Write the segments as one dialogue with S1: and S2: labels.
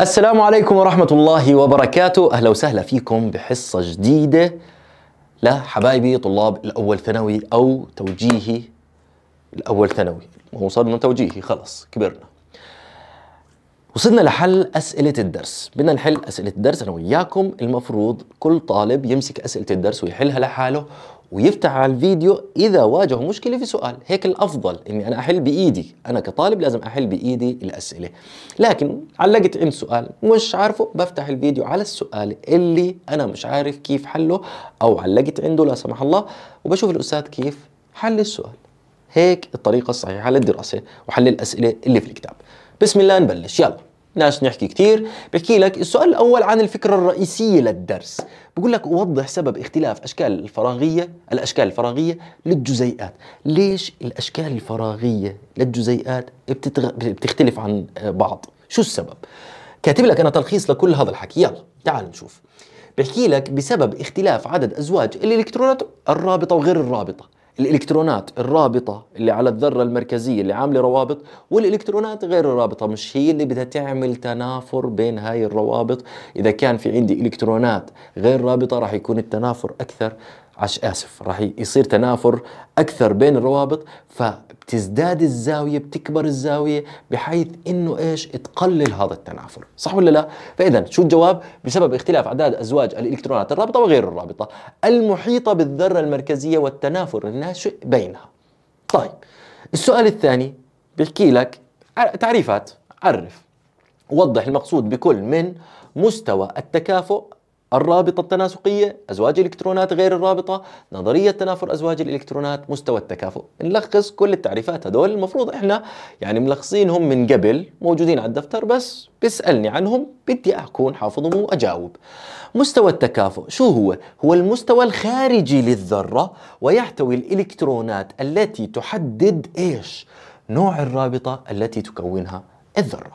S1: السلام عليكم ورحمة الله وبركاته أهلا وسهلا فيكم بحصة جديدة لحبايبي طلاب الأول ثانوي أو توجيهي الأول ثانوي وصلنا توجيهي خلص كبرنا وصلنا لحل أسئلة الدرس بدنا نحل أسئلة الدرس أنا وياكم المفروض كل طالب يمسك أسئلة الدرس ويحلها لحاله ويفتح على الفيديو اذا واجهه مشكله في سؤال هيك الافضل اني انا احل بايدي انا كطالب لازم احل بايدي الاسئله لكن علقت عند سؤال مش عارفه بفتح الفيديو على السؤال اللي انا مش عارف كيف حله او علقت عنده لا سمح الله وبشوف الاستاذ كيف حل السؤال هيك الطريقه الصحيحه للدراسه وحل الاسئله اللي في الكتاب بسم الله نبلش يلا ناس نحكي كثير بحكي لك السؤال الأول عن الفكرة الرئيسية للدرس بقول لك وضح سبب اختلاف أشكال الفراغية الأشكال الفراغية للجزيئات ليش الأشكال الفراغية للجزيئات بتتغ... بتختلف عن بعض شو السبب كاتب لك أنا تلخيص لكل هذا الحكي يلا تعال نشوف بحكي لك بسبب اختلاف عدد أزواج الإلكترونات الرابطة وغير الرابطة الالكترونات الرابطه اللي على الذره المركزيه اللي عامله روابط والالكترونات غير الرابطه مش هي اللي بدها تعمل تنافر بين هاي الروابط اذا كان في عندي الكترونات غير رابطه راح يكون التنافر اكثر عش اسف راح يصير تنافر اكثر بين الروابط فبتزداد الزاويه بتكبر الزاويه بحيث انه ايش تقلل هذا التنافر صح ولا لا فاذا شو الجواب بسبب اختلاف اعداد ازواج الالكترونات الرابطه وغير الرابطه المحيطه بالذره المركزيه والتنافر الناشئ بينها طيب السؤال الثاني بيحكي لك تعريفات عرف وضح المقصود بكل من مستوى التكافؤ الرابطة التناسقية أزواج الإلكترونات غير الرابطة نظرية تنافر أزواج الإلكترونات مستوى التكافؤ نلخص كل التعريفات هذول المفروض إحنا يعني ملخصينهم من قبل موجودين على الدفتر بس بيسألني عنهم بدي أكون حافظهم وأجاوب مستوى التكافؤ شو هو؟ هو المستوى الخارجي للذرة ويحتوي الإلكترونات التي تحدد إيش؟ نوع الرابطة التي تكونها الذرة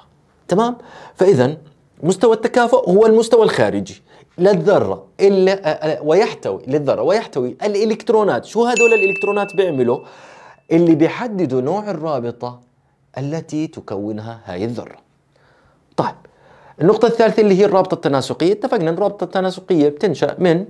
S1: تمام؟ فإذا مستوى التكافؤ هو المستوى الخارجي للذره الا ويحتوي للذره ويحتوي الالكترونات شو هذول الالكترونات بيعملوا اللي بيحددوا نوع الرابطه التي تكونها هاي الذره طيب النقطة الثالثة اللي هي الرابطة التناسقية، اتفقنا الرابطة التناسقية بتنشأ من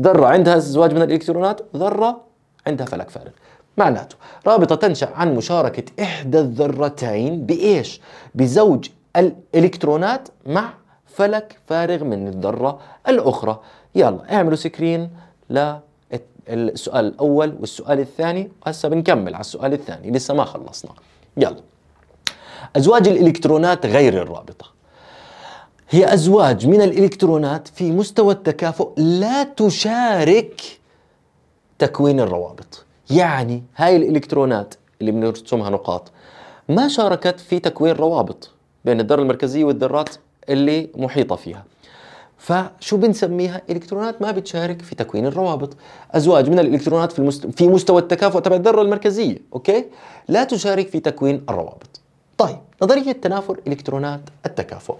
S1: ذرة عندها ازدواج من الالكترونات، ذرة عندها فلك فارغ. معناته رابطة تنشأ عن مشاركة إحدى الذرتين بإيش؟ بزوج الإلكترونات مع فلك فارغ من الذرة الأخرى يلا اعملوا سكرين للسؤال الأول والسؤال الثاني هسه بنكمل على السؤال الثاني لسه ما خلصنا يلا أزواج الإلكترونات غير الرابطة هي أزواج من الإلكترونات في مستوى التكافؤ لا تشارك تكوين الروابط يعني هاي الإلكترونات اللي بنرسمها نقاط ما شاركت في تكوين روابط بين الذرة المركزية والذرات اللي محيطة فيها فشو بنسميها الكترونات ما بتشارك في تكوين الروابط ازواج من الالكترونات في المست... في مستوى التكافؤ تبع الذره المركزيه اوكي لا تشارك في تكوين الروابط طيب نظريه تنافر الكترونات التكافؤ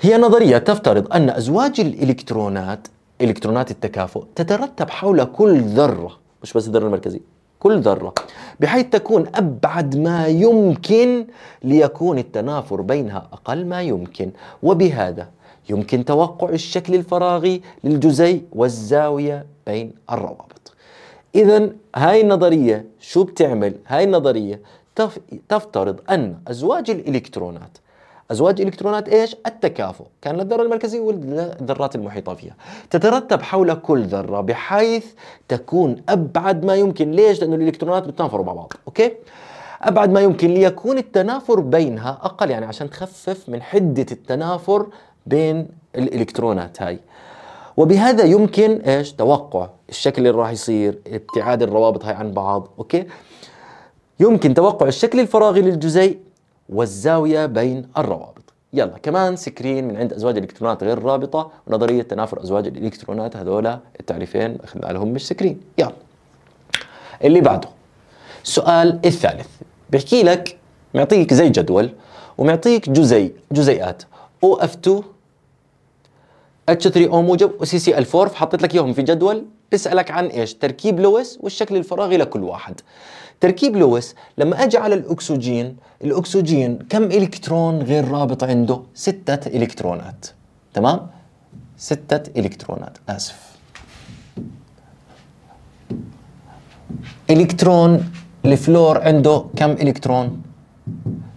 S1: هي نظريه تفترض ان ازواج الالكترونات الكترونات التكافؤ تترتب حول كل ذره مش بس الذره المركزيه كل ذرة بحيث تكون أبعد ما يمكن ليكون التنافر بينها أقل ما يمكن وبهذا يمكن توقع الشكل الفراغي للجزيء والزاوية بين الروابط إذا هاي النظرية شو بتعمل؟ هاي النظرية تفترض أن أزواج الإلكترونات أزواج إلكترونات إيش؟ التكافؤ كان للذرة المركزية وللذرات المحيطة فيها تترتب حول كل ذرة بحيث تكون أبعد ما يمكن ليش؟ لأنه الإلكترونات بتنافروا مع بعض أوكي؟ أبعد ما يمكن ليكون التنافر بينها أقل يعني عشان تخفف من حدة التنافر بين الإلكترونات هاي وبهذا يمكن ايش توقع الشكل اللي راح يصير ابتعاد الروابط هاي عن بعض اوكي يمكن توقع الشكل الفراغي للجزيء والزاوية بين الروابط يلا كمان سكرين من عند أزواج الإلكترونات غير الرابطة ونظرية تنافر أزواج الإلكترونات هذولا التعريفين أخذنا لهم مش سكرين يلا اللي بعده السؤال الثالث بحكي لك معطيك زي جدول ومعطيك جزيء جزييات او اف 2 اتش 3 او موجب وسي سي ال 4 حطيت لك اياهم في جدول بيسألك عن ايش؟ تركيب لويس والشكل الفراغي لكل واحد. تركيب لويس لما اجي على الاكسجين الاكسجين كم الكترون غير رابط عنده ستة الكترونات تمام ستة الكترونات اسف الكترون الفلور عنده كم الكترون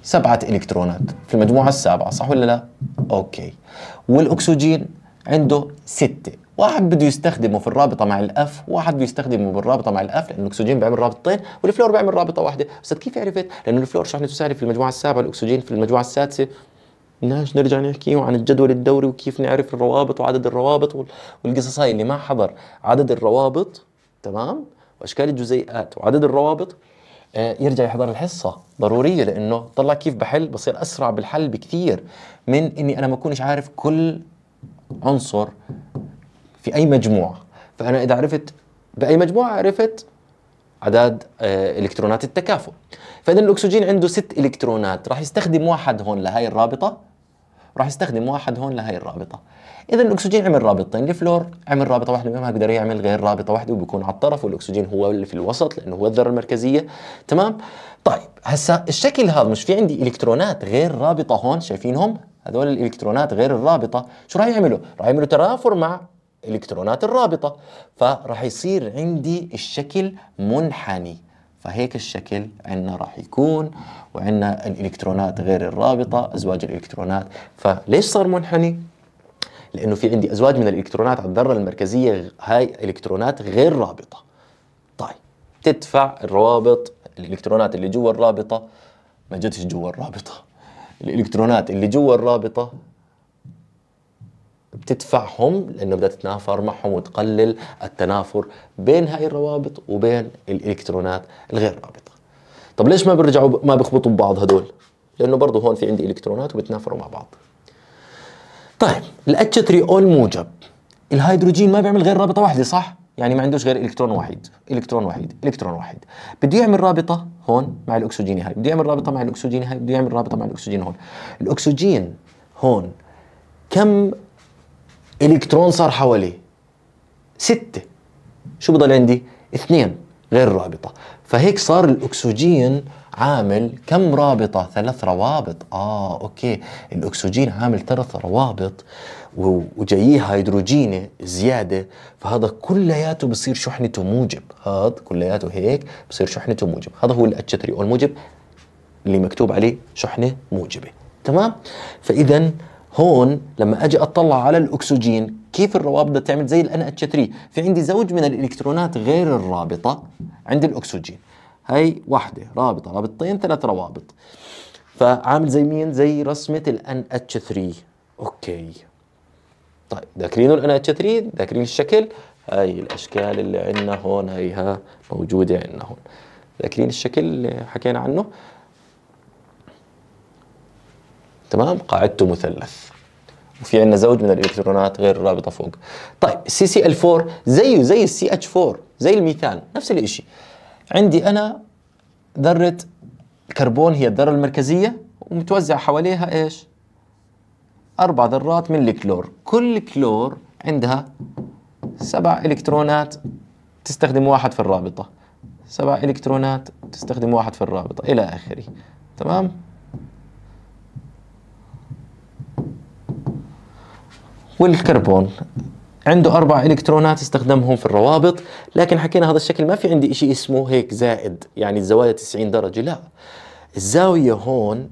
S1: سبعة الكترونات في المجموعة السابعة صح ولا لا اوكي والاكسجين عنده ستة واحد بده يستخدمه في الرابطه مع الاف واحد بده يستخدمه بالرابطه مع الاف لانه الاكسجين بيعمل رابطتين والفلور بيعمل رابطه واحده استاذ كيف عرفت لانه الفلور شحنته سهله في المجموعه السابعه الاكسجين في المجموعه السادسه بدناش نرجع نحكي عن الجدول الدوري وكيف نعرف الروابط وعدد الروابط والقصص هاي اللي ما حضر عدد الروابط تمام واشكال الجزيئات وعدد الروابط آه، يرجع يحضر الحصه ضروريه لانه طلع كيف بحل بصير اسرع بالحل بكثير من اني انا ما اكونش عارف كل عنصر في اي مجموعه فانا اذا عرفت باي مجموعه عرفت عدد آه، الكترونات التكافؤ فاذا الاكسجين عنده ست الكترونات راح يستخدم واحد هون لهي الرابطه راح يستخدم واحد هون لهي الرابطه اذا الاكسجين عمل رابطتين الفلور عمل رابطه واحده ما بيقدر يعمل غير رابطه واحده وبيكون على الطرف والاكسجين هو اللي في الوسط لانه هو الذره المركزيه تمام طيب هسا الشكل هذا مش في عندي الكترونات غير رابطه هون شايفينهم هذول الالكترونات غير الرابطه شو راح يعملوا راح يعملوا ترافر مع الإلكترونات الرابطة فراح يصير عندي الشكل منحني فهيك الشكل عندنا راح يكون وعندنا الإلكترونات غير الرابطة أزواج الإلكترونات فليش صار منحني؟ لأنه في عندي أزواج من الإلكترونات على الذرة المركزية هاي إلكترونات غير رابطة طيب تدفع الروابط الإلكترونات اللي جوا الرابطة ما جتش جوا الرابطة الإلكترونات اللي جوا الرابطة بتدفعهم لانه بدها تتنافر معهم وتقلل التنافر بين هاي الروابط وبين الالكترونات الغير رابطه. طب ليش ما بيرجعوا ما بيخبطوا ببعض هدول؟ لانه برضه هون في عندي الكترونات وبتنافروا مع بعض. طيب الاتش 3 اول موجب الهيدروجين ما بيعمل غير رابطه واحده صح؟ يعني ما عندوش غير الكترون وحيد، الكترون وحيد، الكترون واحد. بده يعمل رابطه هون مع الاكسجين هاي، بده يعمل رابطه مع الاكسجين هاي، بده يعمل رابطه مع الاكسجين هون. الاكسجين هون كم الكترون صار حواليه ستة شو بضل عندي؟ اثنين غير رابطة فهيك صار الأكسجين عامل كم رابطة؟ ثلاث روابط آه أوكي الأكسجين عامل ثلاث روابط وجاييه هيدروجيني زيادة فهذا كلياته بصير شحنته موجب هذا كلياته هيك بصير شحنته موجب هذا هو الاتش 3 الموجب اللي مكتوب عليه شحنة موجبة تمام؟ فإذا هون لما اجي اطلع على الاكسجين كيف الروابط بدها تعمل زي الان اتش 3 في عندي زوج من الالكترونات غير الرابطه عند الاكسجين هي واحده رابطه رابطتين ثلاث روابط فعامل زي مين زي رسمه الان اتش 3 اوكي طيب ذاكرينه الان اتش 3 ذاكرين الشكل هاي الاشكال اللي عندنا هون هيها موجوده عندنا هون ذاكرين الشكل اللي حكينا عنه تمام قاعدته مثلث وفي عندنا زوج من الالكترونات غير الرابطه فوق طيب سي سي ال 4 زيه زي السي اتش 4 زي الميثان نفس الشيء عندي انا ذره الكربون هي الذره المركزيه ومتوزعه حواليها ايش اربع ذرات من الكلور كل كلور عندها سبع الكترونات تستخدم واحد في الرابطه سبع الكترونات تستخدم واحد في الرابطه الى اخره تمام والكربون عنده أربع إلكترونات استخدمهم في الروابط لكن حكينا هذا الشكل ما في عندي إشي اسمه هيك زائد يعني الزوايا 90 درجة لا الزاوية هون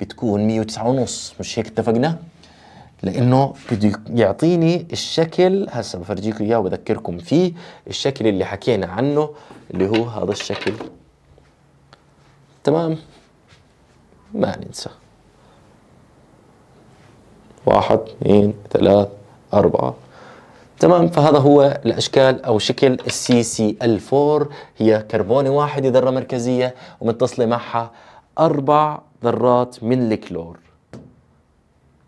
S1: بتكون 109 ونص مش هيك اتفقنا؟ لانه بده يعطيني الشكل هسه بفرجيكم اياه وبذكركم فيه الشكل اللي حكينا عنه اللي هو هذا الشكل تمام ما ننسى واحد اثنين ثلاث أربعة
S2: تمام فهذا هو
S1: الاشكال او شكل السي سي ال 4 هي كربون واحده ذره مركزيه ومتصله معها اربع ذرات من الكلور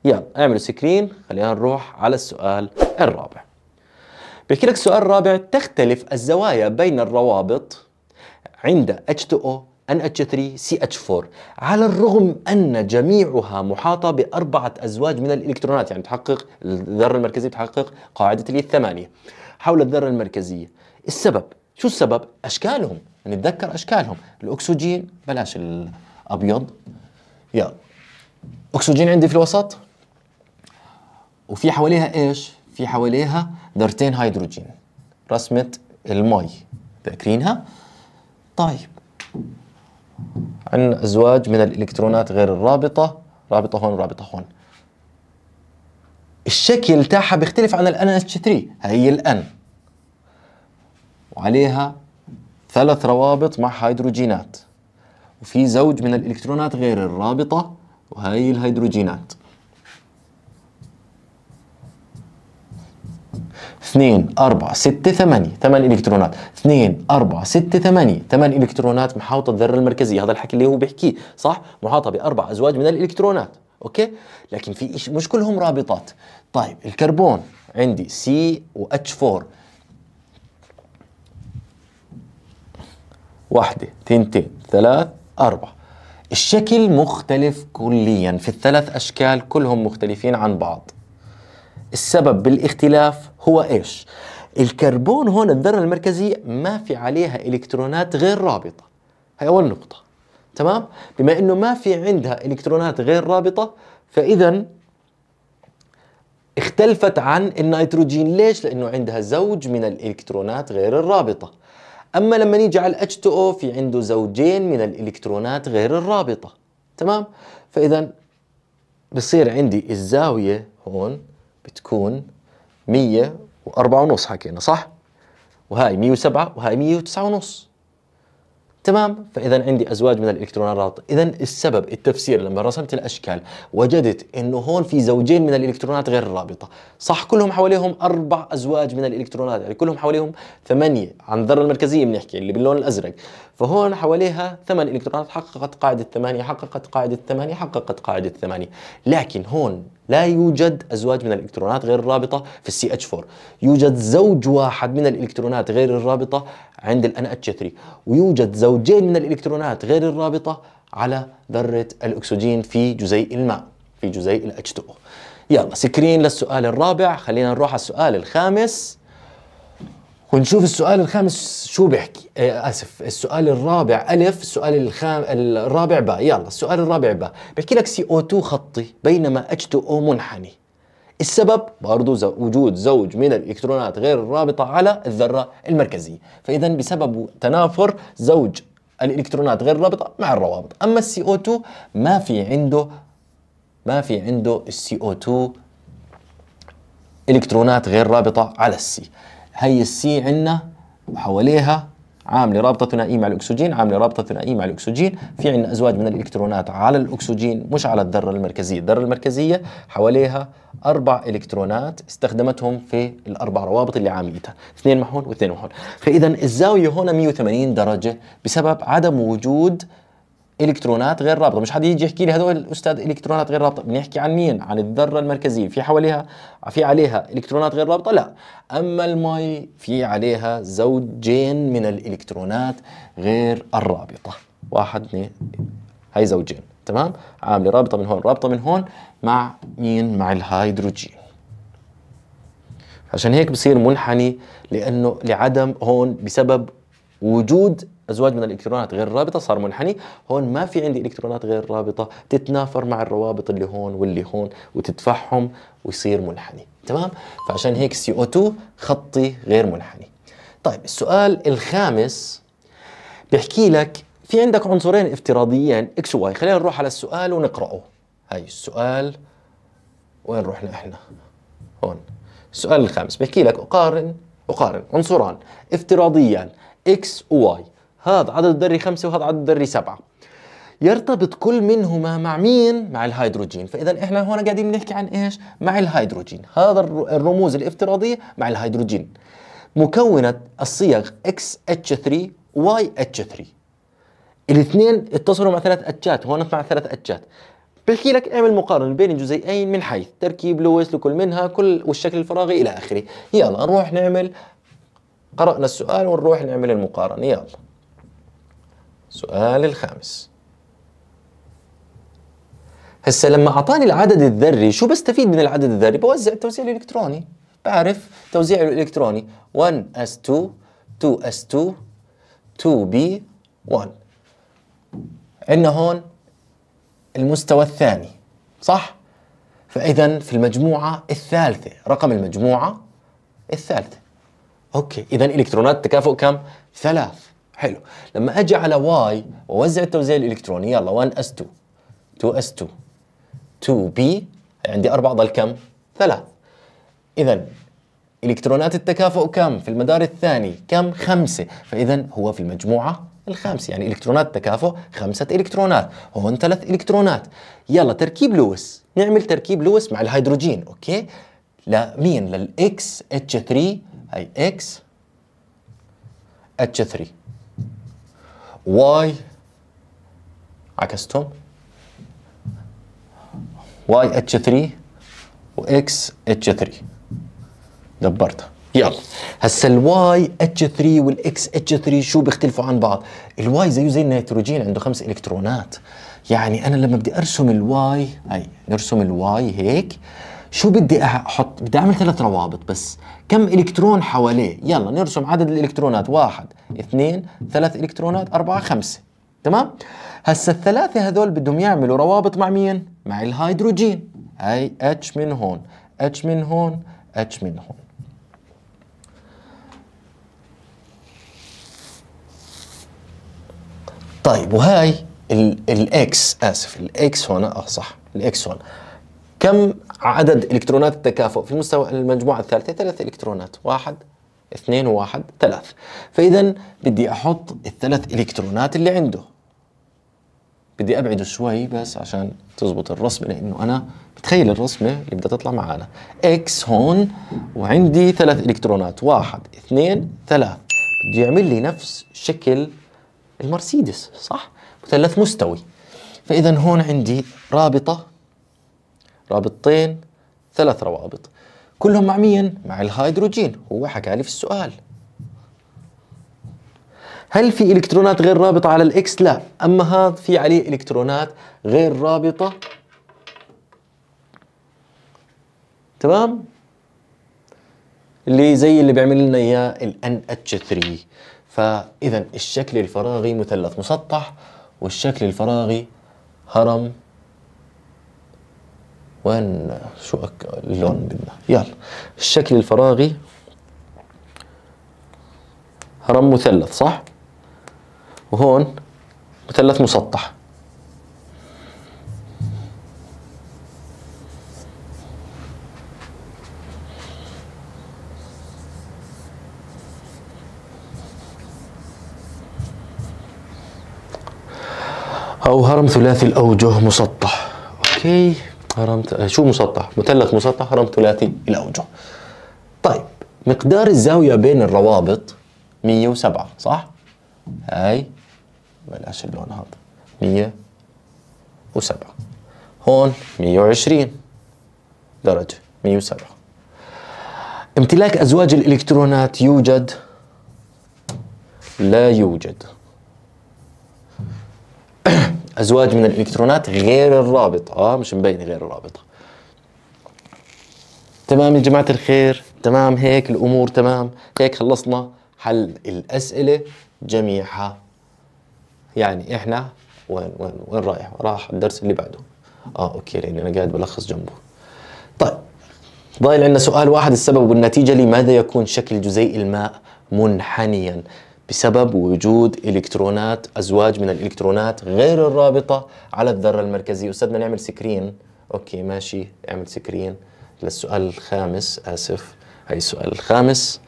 S1: يلا اعملوا سكرين خلينا نروح على السؤال الرابع بيحكي لك السؤال الرابع تختلف الزوايا بين الروابط عند H2O NH3 CH4 على الرغم أن جميعها محاطة بأربعة أزواج من الإلكترونات يعني تحقق الذرة المركزية تحقق قاعدة اليد إيه الثمانية حول الذرة المركزية السبب شو السبب؟ أشكالهم يعني نتذكر أشكالهم الأكسجين بلاش الأبيض يلا أكسجين عندي في الوسط وفي حواليها إيش؟ في حواليها ذرتين هيدروجين رسمة المي فاكرينها؟ طيب عندنا أزواج من الإلكترونات غير الرابطة رابطة هون رابطة هون الشكل تاعها بيختلف عن الان NH3 هي الان N وعليها ثلاث روابط مع هيدروجينات وفي زوج من الإلكترونات غير الرابطة وهي الهيدروجينات 2 4 6 8 8 الكترونات 2 4 6 8 8 الكترونات محاوطه الذره المركزيه هذا الحكي اللي هو بيحكيه صح محاطه باربع ازواج من الالكترونات اوكي لكن في إش... مش كلهم رابطات طيب الكربون عندي سي و اتش 4 واحدة تنتين ثلاث أربعة الشكل مختلف كليا في الثلاث أشكال كلهم مختلفين عن بعض السبب بالاختلاف هو ايش؟ الكربون هون الذرة المركزية ما في عليها الكترونات غير رابطة هي أول نقطة تمام؟ بما إنه ما في عندها الكترونات غير رابطة فإذا اختلفت عن النيتروجين ليش؟ لأنه عندها زوج من الإلكترونات غير الرابطة أما لما نيجي على الـ H2O في عنده زوجين من الإلكترونات غير الرابطة تمام؟ فإذا بصير عندي الزاوية هون بتكون 104 ونص حكينا صح؟ وهاي 107 وهاي 109 ونص تمام فاذا عندي ازواج من الالكترونات اذا السبب التفسير لما رسمت الاشكال وجدت انه هون في زوجين من الالكترونات غير رابطه صح كلهم حواليهم اربع ازواج من الالكترونات يعني كلهم حواليهم ثمانيه عن الذره المركزيه بنحكي اللي باللون الازرق فهون حواليها ثمان الكترونات حققت قاعده ثمانيه حققت قاعده ثمانيه حققت قاعده ثمانيه لكن هون لا يوجد ازواج من الالكترونات غير الرابطه في السي اتش 4 يوجد زوج واحد من الالكترونات غير الرابطه عند الان اتش 3 ويوجد زوجين من الالكترونات غير الرابطه على ذره الاكسجين في جزيء الماء في جزيء الاتش 2 يلا سكرين للسؤال الرابع خلينا نروح على السؤال الخامس ونشوف السؤال الخامس شو بيحكي آه اسف السؤال الرابع الف السؤال الخام الرابع باء يلا السؤال الرابع باء بيحكي لك سي او 2 خطي بينما اتش 2 او منحني السبب برضو زو وجود زوج من الالكترونات غير الرابطه على الذره المركزيه فاذا بسبب تنافر زوج الالكترونات غير الرابطه مع الروابط اما السي او 2 ما في عنده ما في عنده السي او 2 الكترونات غير رابطه على السي هي السي عندنا وحواليها عاملة رابطة ثنائية مع الأكسجين عاملة رابطة ثنائية مع الأكسجين في عندنا أزواج من الإلكترونات على الأكسجين مش على الذرة المركزية الذرة المركزية حواليها أربع إلكترونات استخدمتهم في الأربع روابط اللي عاملتها اثنين محول واثنين محول فإذا الزاوية هنا 180 درجة بسبب عدم وجود الكترونات غير رابطه مش حد يجي يحكي لي هذول استاذ الكترونات غير رابطه بنحكي عن مين عن الذره المركزيه في حواليها في عليها الكترونات غير رابطه لا اما المي في عليها زوجين من الالكترونات غير الرابطه واحد اثنين هاي زوجين تمام عامله رابطه من هون رابطه من هون مع مين مع الهيدروجين عشان هيك بصير منحني لانه لعدم هون بسبب وجود ازواج من الالكترونات غير الرابطه صار منحني هون ما في عندي الكترونات غير رابطه تتنافر مع الروابط اللي هون واللي هون وتدفعهم ويصير منحني تمام فعشان هيك او 2 خطي غير منحني طيب السؤال الخامس بيحكي لك في عندك عنصرين افتراضيين اكس واي خلينا نروح على السؤال ونقراه هاي السؤال وين رحنا احنا هون السؤال الخامس بيحكي لك اقارن اقارن عنصران افتراضيان اكس وواي هذا عدد الذري خمسة وهذا عدد الذري سبعة يرتبط كل منهما مع مين؟ مع الهيدروجين، فإذا إحنا هون قاعدين بنحكي عن إيش؟ مع الهيدروجين، هذا الرموز الافتراضية مع الهيدروجين. مكونة الصيغ XH3 YH3 الاثنين اتصلوا مع ثلاث أتشات، هون مع ثلاث أتشات. بحكي لك اعمل مقارنة بين الجزيئين من حيث تركيب لويس لكل منها كل والشكل الفراغي إلى آخره. يلا نروح نعمل قرأنا السؤال ونروح نعمل المقارنة يلا السؤال الخامس هسه لما أعطاني العدد الذري شو بستفيد من العدد الذري بوزع التوزيع الإلكتروني بعرف توزيع الإلكتروني 1s2 2s2 2b1 عندنا هون المستوى الثاني صح؟ فإذا في المجموعة الثالثة رقم المجموعة الثالثة اوكي اذا الكترونات تكافؤ كم ثلاث حلو لما اجي على واي ووزع التوزيع الالكتروني يلا 1 اس 2 2 اس 2 2 بي عندي اربعه ضل كم ثلاث اذا الكترونات التكافؤ كم في المدار الثاني كم خمسه فاذا هو في المجموعه الخامسه يعني الكترونات تكافؤ خمسه الكترونات هون ثلاث الكترونات يلا تركيب لويس نعمل تركيب لويس مع الهيدروجين اوكي لمين للاكس اتش 3 اي اكس اتش 3 واي عكستهم واي اتش 3 واكس اتش 3 دبرتها يلا هسا الواي اتش 3 والاكس اتش 3 شو بيختلفوا عن بعض؟ الواي زيه زي النيتروجين عنده خمس الكترونات يعني انا لما بدي ارسم الواي هي نرسم الواي هيك شو بدي احط بدي اعمل ثلاث روابط بس كم الكترون حواليه يلا نرسم عدد الالكترونات واحد اثنين ثلاث الكترونات اربعة خمسة تمام هسا الثلاثة هذول بدهم يعملوا روابط مع مين مع الهيدروجين هي اتش من هون اتش من هون اتش من هون طيب وهي الاكس اسف الاكس هون اه صح الاكس هون كم عدد الكترونات التكافؤ في المستوى المجموعه الثالثه ثلاث الكترونات واحد اثنين وواحد ثلاث فاذا بدي احط الثلاث الكترونات اللي عنده بدي ابعده شوي بس عشان تزبط الرسمه لانه انا بتخيل الرسمه اللي بدها تطلع معنا اكس هون وعندي ثلاث الكترونات واحد اثنين ثلاث بده يعمل لي نفس شكل المرسيدس صح مثلث مستوي فاذا هون عندي رابطه رابطتين ثلاث روابط كلهم مع مين؟ مع الهيدروجين هو حكى لي في السؤال هل في الكترونات غير رابطه على الاكس؟ لا، اما هذا في عليه الكترونات غير رابطه تمام؟ اللي زي اللي بيعمل لنا اياه ال NH3 فاذا الشكل الفراغي مثلث مسطح والشكل الفراغي هرم وين شو أك... اللون بدنا يلا الشكل الفراغي هرم مثلث صح وهون مثلث مسطح أو هرم ثلاثي الأوجه مسطح أوكي هرم شو مسطح مثلث مسطح هرم ثلاثي الاوجه. طيب مقدار الزاويه بين الروابط 107 صح هاي بلاش اللون هذا 107 هون 120 درجه 107 امتلاك ازواج الالكترونات يوجد لا يوجد أزواج من الإلكترونات غير الرابطة آه مش مبين غير الرابطة تمام يا جماعة الخير تمام هيك الأمور تمام هيك خلصنا حل الأسئلة جميعها يعني إحنا وين وين وين رايح راح الدرس اللي بعده آه أوكي لأني أنا قاعد بلخص جنبه طيب ضايل عندنا سؤال واحد السبب والنتيجة لماذا يكون شكل جزيء الماء منحنيا بسبب وجود الكترونات ازواج من الالكترونات غير الرابطه على الذره المركزيه استاذ بدنا نعمل سكرين اوكي ماشي اعمل سكرين للسؤال الخامس اسف هي السؤال الخامس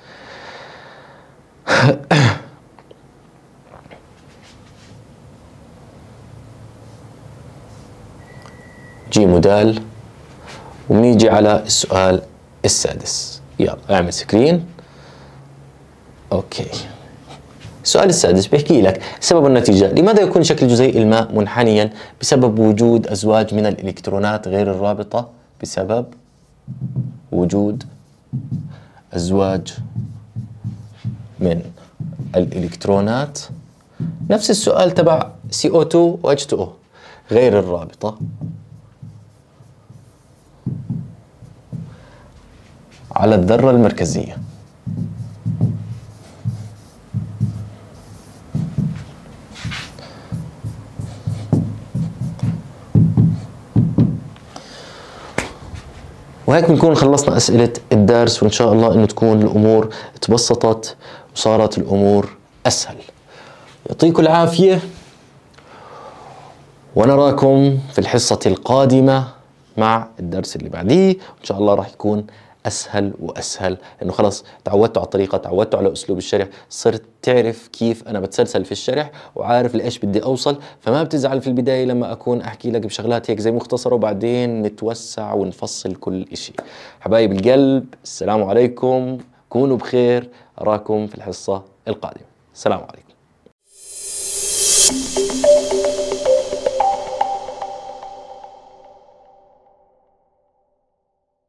S1: جي مدال وبنيجي على السؤال السادس يلا اعمل سكرين اوكي السؤال السادس بيحكي لك سبب النتيجة لماذا يكون شكل جزيء الماء منحنيا بسبب وجود أزواج من الإلكترونات غير الرابطة بسبب وجود أزواج من الإلكترونات نفس السؤال تبع CO2 و H2O غير الرابطة على الذرة المركزية وهيك بنكون خلصنا أسئلة الدرس وإن شاء الله إنه تكون الأمور تبسطت وصارت الأمور أسهل يعطيكم العافية ونراكم في الحصة القادمة مع الدرس اللي بعديه وإن شاء الله راح يكون اسهل واسهل انه خلص تعودتوا على الطريقه تعودتوا على اسلوب الشرح صرت تعرف كيف انا بتسلسل في الشرح وعارف لايش بدي اوصل فما بتزعل في البدايه لما اكون احكي لك بشغلات هيك زي مختصره وبعدين نتوسع ونفصل كل شيء حبايب القلب السلام عليكم كونوا بخير اراكم في الحصه القادمه السلام عليكم